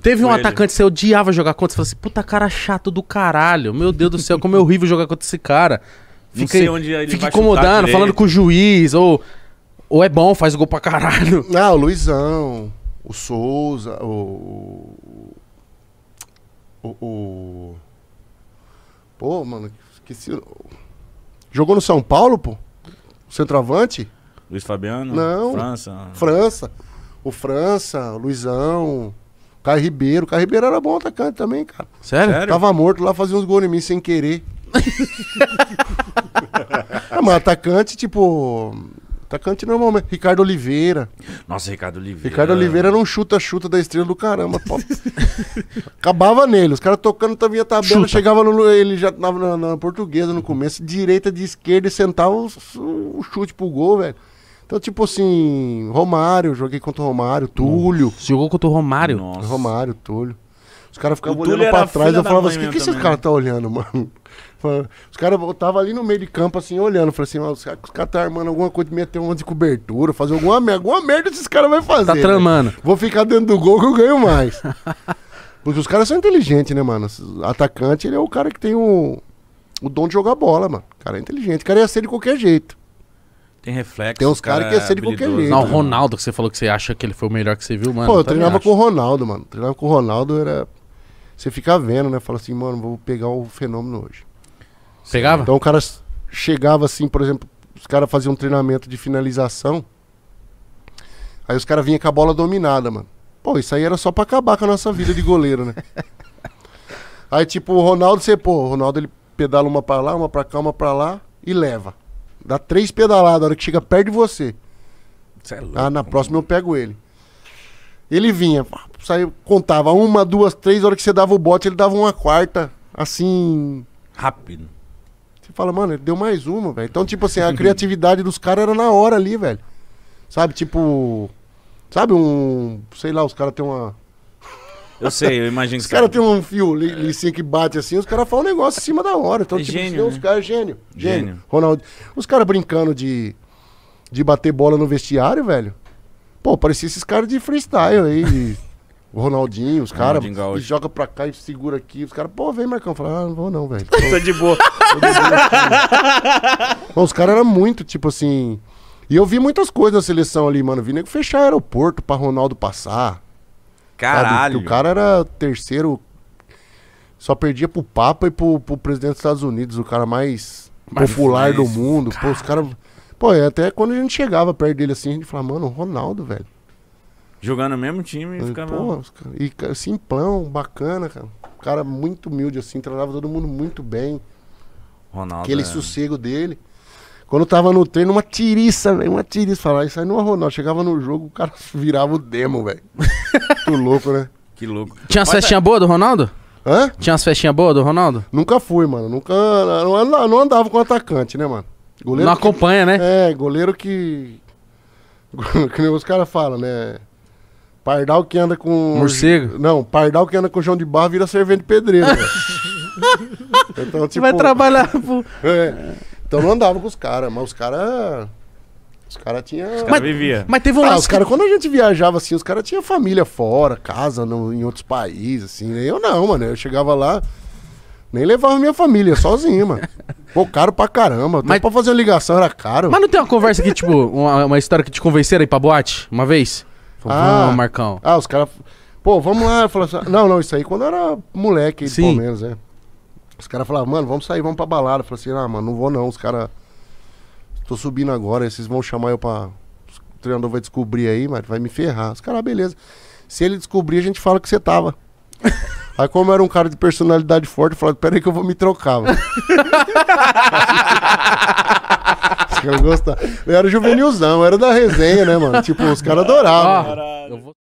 Teve um atacante que você odiava jogar contra. Você falou assim, puta cara chato do caralho. Meu Deus do céu, como é horrível jogar contra esse cara. Fica, não onde ele fica incomodando, falando com o juiz, ou, ou é bom, faz gol pra caralho. Não, ah, o Luizão, o Souza, o. O. o... Pô, mano, esqueci. Jogou no São Paulo, pô? centroavante? Luiz Fabiano? Não. França. França. O França, o Luizão. Caio Ribeiro. Caio Ribeiro era bom atacante também, cara. Sério? Sério? Tava morto lá, fazia uns gols em mim sem querer. é, mas atacante, tipo. Atacante normalmente. Ricardo Oliveira. Nossa, Ricardo Oliveira. Ricardo Oliveira era um chuta-chuta da estrela do caramba, pô. Acabava nele. Os caras tocando também a tabela. Chuta. Chegava no. Ele já tava na, na, portuguesa no começo, direita de esquerda e sentava o, o chute pro gol, velho. Então, tipo assim, Romário, joguei contra o Romário, Túlio. Nossa, jogou contra o Romário? Nossa. Romário, Túlio. Os caras ficavam olhando pra trás, eu falava assim, o que, que esses caras tá olhando, mano? Os caras estavam ali no meio de campo, assim, olhando. Falei assim, os caras estão tá armando alguma coisa de meter uma de cobertura, fazer alguma merda. Alguma merda esses caras vão fazer. Tá né? tramando. Né? Vou ficar dentro do gol que eu ganho mais. Porque os caras são inteligentes, né, mano? Atacante, ele é o cara que tem o, o dom de jogar bola, mano. O cara é inteligente. O cara ia ser de qualquer jeito. Tem reflexo. Tem uns caras cara que é ser assim de qualquer jeito. Né? Não, o Ronaldo, que você falou que você acha que ele foi o melhor que você viu, mano. Pô, eu tá treinava acho. com o Ronaldo, mano. Treinava com o Ronaldo era. Você fica vendo, né? Fala assim, mano, vou pegar o fenômeno hoje. Pegava? Então o cara chegava assim, por exemplo, os caras faziam um treinamento de finalização. Aí os caras vinham com a bola dominada, mano. Pô, isso aí era só pra acabar com a nossa vida de goleiro, né? aí, tipo, o Ronaldo, você, pô, o Ronaldo ele pedala uma pra lá, uma pra cá, uma pra lá e leva. Dá três pedaladas, a hora que chega perto de você. Você é tá? louco, ah, na próxima eu pego ele. Ele vinha, saiu, contava uma, duas, três, a hora que você dava o bote, ele dava uma quarta, assim. Rápido. Você fala, mano, ele deu mais uma, velho. Então, tipo assim, a criatividade dos caras era na hora ali, velho. Sabe, tipo. Sabe, um. Sei lá, os caras têm uma eu sei, eu imagino os que. Os caras têm tá- um fio li, licinho que bate assim, os caras falam um negócio em cima da hora. Então, é tipo, gênio, os né? caras, é gênio, gênio. Gênio. Ronaldo. Os caras brincando de, de bater bola no vestiário, velho. Pô, parecia esses caras de freestyle aí. o Ronaldinho, os caras. E joga pra cá e segura aqui. Os caras, pô, vem, Marcão. Fala, ah, não vou não, velho. Tá de boa. Bom, os caras eram muito, tipo assim. E eu vi muitas coisas na seleção ali, mano. Vi nego fechar aeroporto pra Ronaldo passar. Caralho. Sabe? O cara era terceiro. Só perdia pro Papa e pro, pro presidente dos Estados Unidos, o cara mais, mais popular isso, do mundo. Cara. Pô, os caras. Pô, até quando a gente chegava perto dele assim, a gente falava, mano, Ronaldo, velho. Jogando no mesmo time e ficava. Pô, e simplão, bacana, cara. O cara muito humilde, assim, tratava todo mundo muito bem. Ronaldo. Aquele é... sossego dele. Quando tava no treino, uma tiriça, véio, né, uma tiriça. falava ah, isso aí não arrou, é não. Chegava no jogo, o cara virava o demo, velho. que louco, né? Que louco. Tinha as é festinhas boas do Ronaldo? Hã? Tinha as festinhas boas do Ronaldo? Nunca fui, mano. Nunca. Não, não andava com atacante, né, mano? Goleiro não acompanha, né? É, goleiro que. que os caras falam, né? Pardal que anda com. Morcego? Não, pardal que anda com João de barro vira servente pedreiro. então, tipo... Vai trabalhar pro. É. Então não andava com os caras, mas os caras. Os caras tinham. Os caras viviam. Mas teve um ah, os caras, que... quando a gente viajava assim, os caras tinham família fora, casa no, em outros países, assim. Né? Eu não, mano. Eu chegava lá, nem levava minha família, sozinho, mano. Pô, caro pra caramba. mas... pra fazer uma ligação era caro. Mas não tem uma conversa aqui tipo, uma, uma história que te convenceram aí pra boate uma vez? Falou, ah, Marcão. Ah, os caras. Pô, vamos lá. Eu assim, não, não, isso aí quando eu era moleque, Sim. pelo menos, né? Os caras falavam, mano, vamos sair, vamos pra balada. Eu falei assim, ah, mano, não vou não, os caras. Tô subindo agora, esses vão chamar eu pra. O treinador vai descobrir aí, mas vai me ferrar. Os caras, ah, beleza. Se ele descobrir, a gente fala que você tava. Aí, como eu era um cara de personalidade forte, eu falava, peraí que eu vou me trocar, mano. os caras Eu era juvenilzão, eu era da resenha, né, mano? Tipo, os caras adoravam. Ah,